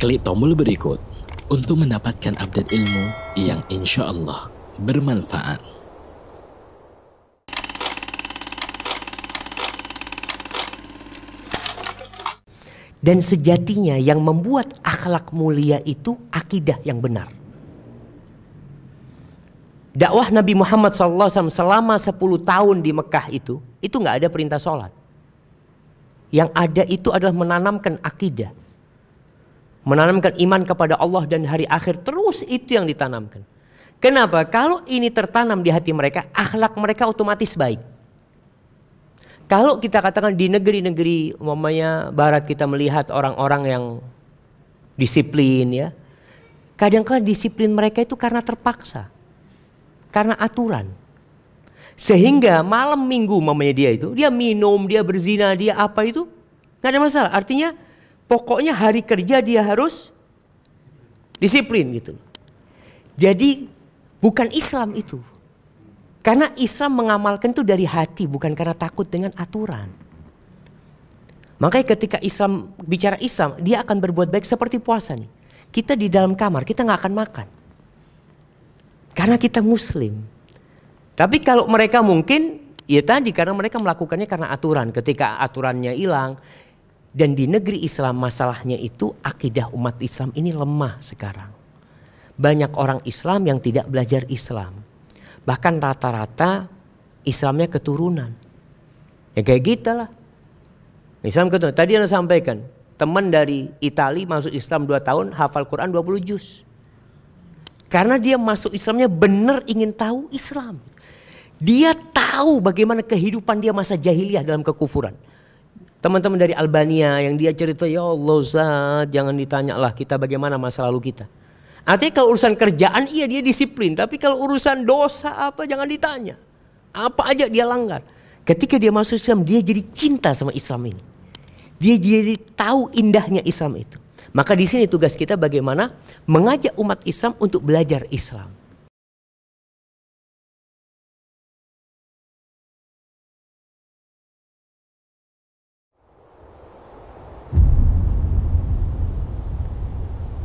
Klik tombol berikut untuk mendapatkan update ilmu yang insya Allah bermanfaat. Dan sejatinya yang membuat akhlak mulia itu akidah yang benar. Dakwah Nabi Muhammad SAW selama 10 tahun di Mekah itu, itu nggak ada perintah sholat. Yang ada itu adalah menanamkan akidah Menanamkan iman kepada Allah dan hari akhir terus itu yang ditanamkan. Kenapa? Kalau ini tertanam di hati mereka, akhlak mereka otomatis baik. Kalau kita katakan di negeri-negeri umpamanya barat kita melihat orang-orang yang disiplin ya. Kadang-kadang disiplin mereka itu karena terpaksa. Karena aturan. Sehingga malam minggu mamanya dia itu, dia minum, dia berzina, dia apa itu, nggak ada masalah. Artinya pokoknya hari kerja dia harus disiplin gitu. Jadi bukan Islam itu. Karena Islam mengamalkan itu dari hati bukan karena takut dengan aturan. Makanya ketika Islam bicara Islam, dia akan berbuat baik seperti puasa nih. Kita di dalam kamar, kita nggak akan makan. Karena kita muslim. Tapi kalau mereka mungkin, ya tadi karena mereka melakukannya karena aturan. Ketika aturannya hilang, dan di negeri Islam masalahnya itu akidah umat Islam ini lemah sekarang. Banyak orang Islam yang tidak belajar Islam. Bahkan rata-rata Islamnya keturunan. Ya kayak gitu lah. Islam keturunan. Tadi yang saya sampaikan, teman dari Itali masuk Islam 2 tahun, hafal Quran 20 juz. Karena dia masuk Islamnya benar ingin tahu Islam. Dia tahu bagaimana kehidupan dia masa jahiliyah dalam kekufuran teman-teman dari Albania yang dia cerita ya Allah Ustaz jangan ditanya lah kita bagaimana masa lalu kita artinya kalau urusan kerjaan iya dia disiplin tapi kalau urusan dosa apa jangan ditanya apa aja dia langgar ketika dia masuk Islam dia jadi cinta sama Islam ini dia jadi tahu indahnya Islam itu maka di sini tugas kita bagaimana mengajak umat Islam untuk belajar Islam